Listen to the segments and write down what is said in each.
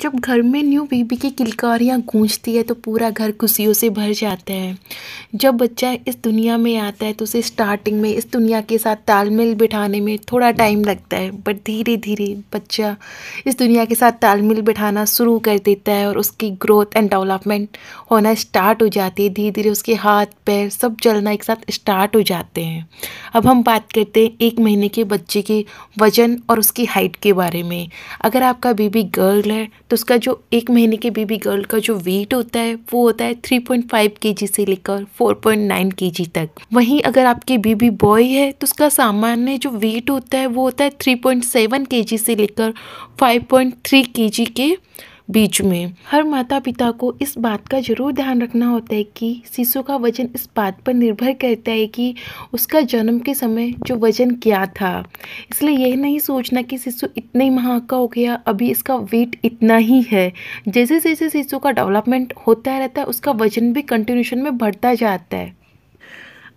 जब घर में न्यू बेबी की किलकारियाँ गूंजती है तो पूरा घर खुशियों से भर जाता है जब बच्चा इस दुनिया में आता है तो उसे स्टार्टिंग में इस दुनिया के साथ तालमेल बिठाने में थोड़ा टाइम लगता है बट धीरे धीरे बच्चा इस दुनिया के साथ तालमेल बिठाना शुरू कर देता है और उसकी ग्रोथ एंड डेवलपमेंट होना स्टार्ट हो जाती है धीरे धीरे उसके हाथ पैर सब चलना एक साथ स्टार्ट हो जाते हैं अब हम बात करते हैं एक महीने के बच्चे के वजन और उसकी हाइट के बारे में अगर आपका बेबी गर्ल है तो उसका जो एक महीने के बेबी गर्ल का जो वेट होता है वो होता है थ्री पॉइंट फाइव के जी से लेकर फोर पॉइंट नाइन के जी तक वहीं अगर आपके बेबी बॉय है तो उसका सामान्य जो वेट होता है वो होता है थ्री पॉइंट सेवन के जी से लेकर फाइव पॉइंट थ्री के जी के बीच में हर माता पिता को इस बात का जरूर ध्यान रखना होता है कि शिशु का वजन इस बात पर निर्भर करता है कि उसका जन्म के समय जो वजन क्या था इसलिए यह नहीं सोचना कि शिशु इतने माह का हो गया अभी इसका वेट इतना ही है जैसे जैसे शिशु का डेवलपमेंट होता रहता है उसका वजन भी कंटिन्यूशन में बढ़ता जाता है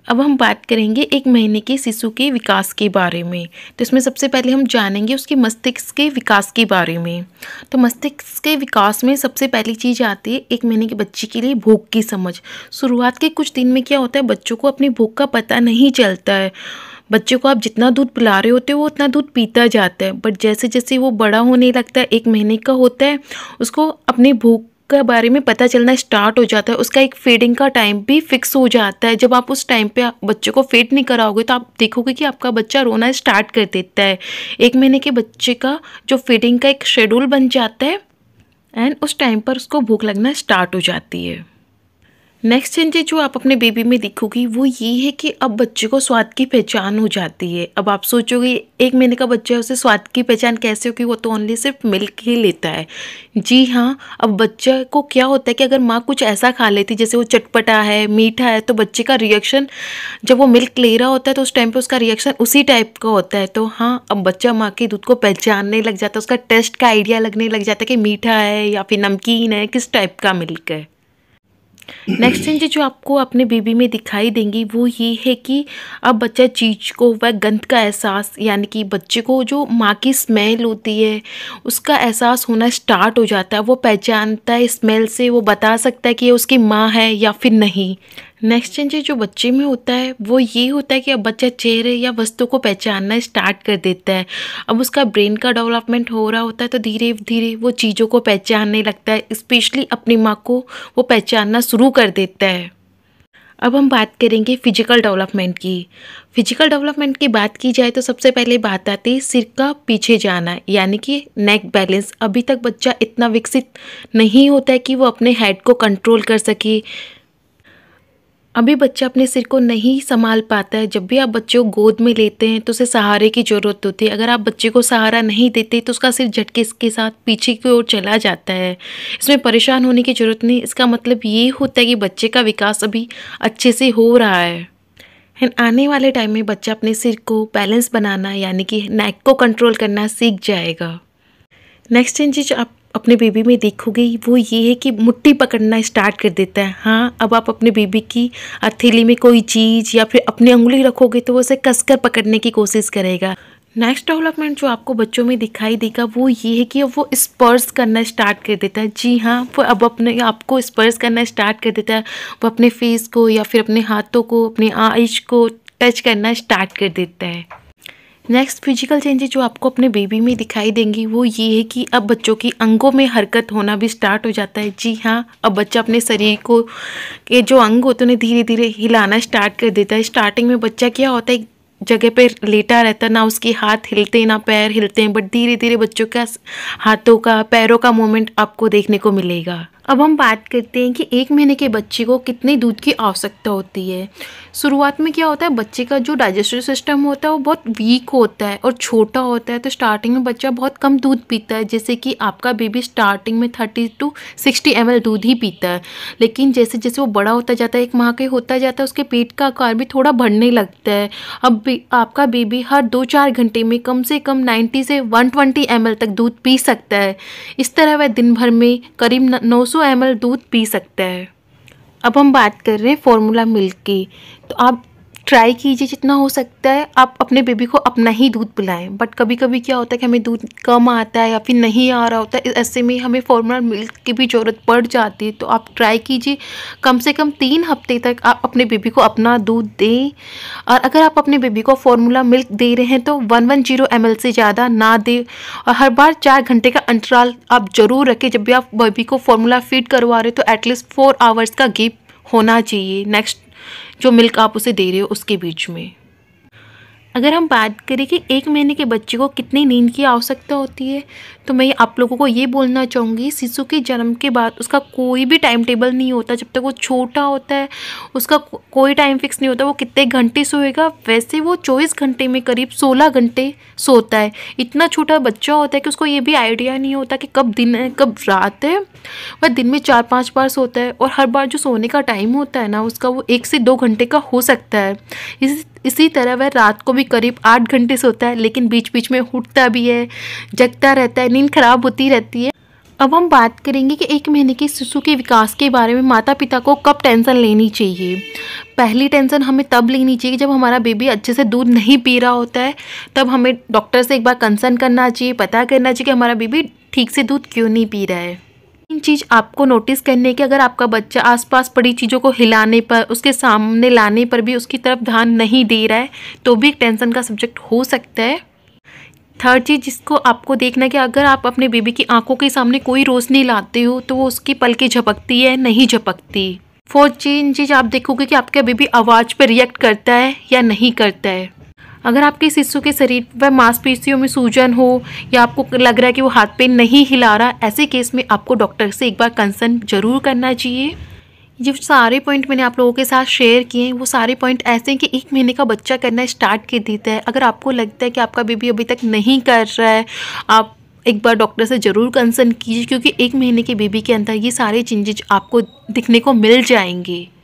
अब हम बात करेंगे एक महीने के शिशु के विकास के बारे में तो इसमें सबसे पहले हम जानेंगे उसके मस्तिष्क के विकास के बारे में तो मस्तिष्क के विकास में सबसे पहली चीज़ आती है एक महीने के बच्चे के लिए भूख की समझ शुरुआत के कुछ दिन में क्या होता है बच्चों को अपनी भूख का पता नहीं चलता है बच्चे को आप जितना दूध पिला रहे होते हो वो उतना दूध पीता जाता है बट जैसे जैसे वो बड़ा होने लगता है एक महीने का होता है उसको अपनी भूख का बारे में पता चलना स्टार्ट हो जाता है उसका एक फीडिंग का टाइम भी फिक्स हो जाता है जब आप उस टाइम पे बच्चे को फीड नहीं कराओगे तो आप देखोगे कि आपका बच्चा रोना स्टार्ट कर देता है एक महीने के बच्चे का जो फीडिंग का एक शेड्यूल बन जाता है एंड उस टाइम पर उसको भूख लगना स्टार्ट हो जाती है नेक्स्ट चेंजेज जो आप अपने बेबी में देखोगी वो ये है कि अब बच्चे को स्वाद की पहचान हो जाती है अब आप सोचोगे एक महीने का बच्चा है उसे स्वाद की पहचान कैसे होगी वो तो ओनली सिर्फ मिल्क ही लेता है जी हाँ अब बच्चे को क्या होता है कि अगर माँ कुछ ऐसा खा लेती जैसे वो चटपटा है मीठा है तो बच्चे का रिएक्शन जब वो मिल्क ले रहा होता है तो उस टाइम पर उसका रिएक्शन उसी टाइप का होता है तो हाँ अब बच्चा माँ के दूध को पहचानने लग जाता है उसका टेस्ट का आइडिया लगने लग जाता है कि मीठा है या फिर नमकीन है किस टाइप का मिल्क है नेक्स्ट चेंज जो आपको अपने बेबी में दिखाई देंगी वो ये है कि अब बच्चा चीज को वह गंध का एहसास यानी कि बच्चे को जो माँ की स्मेल होती है उसका एहसास होना स्टार्ट हो जाता है वो पहचानता है स्मेल से वो बता सकता है कि ये उसकी माँ है या फिर नहीं नेक्स्ट चेंजेस जो बच्चे में होता है वो ये होता है कि अब बच्चा चेहरे या वस्तु को पहचानना स्टार्ट कर देता है अब उसका ब्रेन का डेवलपमेंट हो रहा होता है तो धीरे धीरे वो चीज़ों को पहचानने लगता है स्पेशली अपनी माँ को वो पहचानना शुरू कर देता है अब हम बात करेंगे फिजिकल डेवलपमेंट की फिजिकल डेवलपमेंट की बात की जाए तो सबसे पहले बात आती है सिर का पीछे जाना यानी कि नेक बैलेंस अभी तक बच्चा इतना विकसित नहीं होता है कि वो अपने हेड को कंट्रोल कर सके अभी बच्चा अपने सिर को नहीं संभाल पाता है जब भी आप बच्चे को गोद में लेते हैं तो उसे सहारे की ज़रूरत होती है अगर आप बच्चे को सहारा नहीं देते तो उसका सिर झटके के साथ पीछे की ओर चला जाता है इसमें परेशान होने की ज़रूरत नहीं इसका मतलब ये होता है कि बच्चे का विकास अभी अच्छे से हो रहा है एंड आने वाले टाइम में बच्चा अपने सिर को बैलेंस बनाना यानी कि नेक को कंट्रोल करना सीख जाएगा नेक्स्ट चीज़ आप अपने बेबी में देखोगे वो ये है कि मुट्ठी पकड़ना स्टार्ट कर देता है हाँ अब आप अपने बेबी की हथेली में कोई चीज़ या फिर अपनी उंगली रखोगे तो वो उसे कसकर पकड़ने की कोशिश करेगा नेक्स्ट डेवलपमेंट जो आपको बच्चों में दिखाई देगा वो ये है कि अब वो स्पर्श करना स्टार्ट कर देता है जी हाँ वो अब अपने आपको स्पर्श करना स्टार्ट कर देता है वो अपने फेस को या फिर अपने हाथों को अपने आइज को टच करना स्टार्ट कर देता है नेक्स्ट फिजिकल चेंजेस जो आपको अपने बेबी में दिखाई देंगी वो ये है कि अब बच्चों की अंगों में हरकत होना भी स्टार्ट हो जाता है जी हाँ अब बच्चा अपने शरीर को के जो अंग होते हैं उन्हें धीरे धीरे हिलाना स्टार्ट कर देता है स्टार्टिंग में बच्चा क्या होता है जगह पर लेटा रहता ना उसके हाथ हिलते हैं ना पैर हिलते हैं बट धीरे धीरे बच्चों का हाथों का पैरों का मूवमेंट आपको देखने को मिलेगा अब हम बात करते हैं कि एक महीने के बच्चे को कितने दूध की आवश्यकता होती है शुरुआत में क्या होता है बच्चे का जो डाइजेस्टिव सिस्टम होता है वो बहुत वीक होता है और छोटा होता है तो स्टार्टिंग में बच्चा बहुत कम दूध पीता है जैसे कि आपका बेबी स्टार्टिंग में थर्टी टू सिक्सटी एम दूध ही पीता है लेकिन जैसे जैसे वो बड़ा होता जाता है एक माह के होता जाता है उसके पेट का आकार भी थोड़ा बढ़ने लगता है अब आपका बेबी हर दो चार घंटे में कम से कम नाइन्टी से वन ट्वेंटी तक दूध पी सकता है इस तरह वह दिन भर में करीब नौ सौ सौ दूध पी सकता है अब हम बात कर रहे हैं फॉर्मूला मिल्क की तो आप ट्राई कीजिए जितना हो सकता है आप अपने बेबी को अपना ही दूध पिलाएं बट कभी कभी क्या होता है कि हमें दूध कम आता है या फिर नहीं आ रहा होता है ऐसे में हमें फॉर्मूला मिल्क की भी ज़रूरत पड़ जाती है तो आप ट्राई कीजिए कम से कम तीन हफ्ते तक आप अपने बेबी को अपना दूध दें और अगर आप अपने बेबी को फॉर्मूला मिल्क दे रहे हैं तो वन वन जीरो एम से ज़्यादा ना दें और हर बार चार घंटे का अंतराल आप ज़रूर रखें जब भी आप बेबी को फॉर्मूला फीड करवा रहे हो तो एटलीस्ट फोर आवर्स का गिफ्ट होना चाहिए नेक्स्ट जो मिल्क आप उसे दे रहे हो उसके बीच में अगर हम बात करें कि एक महीने के बच्चे को कितनी नींद की आवश्यकता होती है तो मैं आप लोगों को ये बोलना चाहूँगी शिशु के जन्म के बाद उसका कोई भी टाइम टेबल नहीं होता जब तक वो छोटा होता है उसका कोई टाइम फिक्स नहीं होता वो कितने घंटे सोएगा वैसे वो चौबीस घंटे में करीब सोलह घंटे सोता है इतना छोटा बच्चा होता है कि उसको ये भी आइडिया नहीं होता कि कब दिन है कब रात है वह दिन में चार पाँच बार सोता है और हर बार जो सोने का टाइम होता है ना उसका वो एक से दो घंटे का हो सकता है इस इसी तरह वह रात को भी करीब आठ घंटे सोता है लेकिन बीच बीच में उठता भी है जगता रहता है नींद खराब होती रहती है अब हम बात करेंगे कि एक महीने के शिशु के विकास के बारे में माता पिता को कब टेंशन लेनी चाहिए पहली टेंशन हमें तब लेनी चाहिए जब हमारा बेबी अच्छे से दूध नहीं पी रहा होता है तब हमें डॉक्टर से एक बार कंसर्न करना चाहिए पता करना चाहिए कि हमारा बेबी ठीक से दूध क्यों नहीं पी रहा है तीन चीज़ आपको नोटिस करने की अगर आपका बच्चा आसपास पड़ी चीज़ों को हिलाने पर उसके सामने लाने पर भी उसकी तरफ ध्यान नहीं दे रहा है तो भी एक टेंशन का सब्जेक्ट हो सकता है थर्ड चीज़ जिसको आपको देखना है कि अगर आप अपने बेबी की आंखों के सामने कोई रोशनी लाते हो तो वो उसकी पलकें झपकती है नहीं झपकती फोर्थ चीज़ आप देखोगे कि आपका बेबी आवाज़ पर रिएक्ट करता है या नहीं करता है अगर आपके शिशु के शरीर व मांसपेशियों में सूजन हो या आपको लग रहा है कि वो हाथ पे नहीं हिला रहा ऐसे केस में आपको डॉक्टर से एक बार कंसर्न जरूर करना चाहिए ये सारे पॉइंट मैंने आप लोगों के साथ शेयर किए हैं वो सारे पॉइंट ऐसे हैं कि एक महीने का बच्चा करना स्टार्ट कर देता है अगर आपको लगता है कि आपका बेबी अभी तक नहीं कर रहा है आप एक बार डॉक्टर से ज़रूर कंसर्न कीजिए क्योंकि एक महीने के बेबी के अंदर ये सारे चेंजेज आपको दिखने को मिल जाएंगे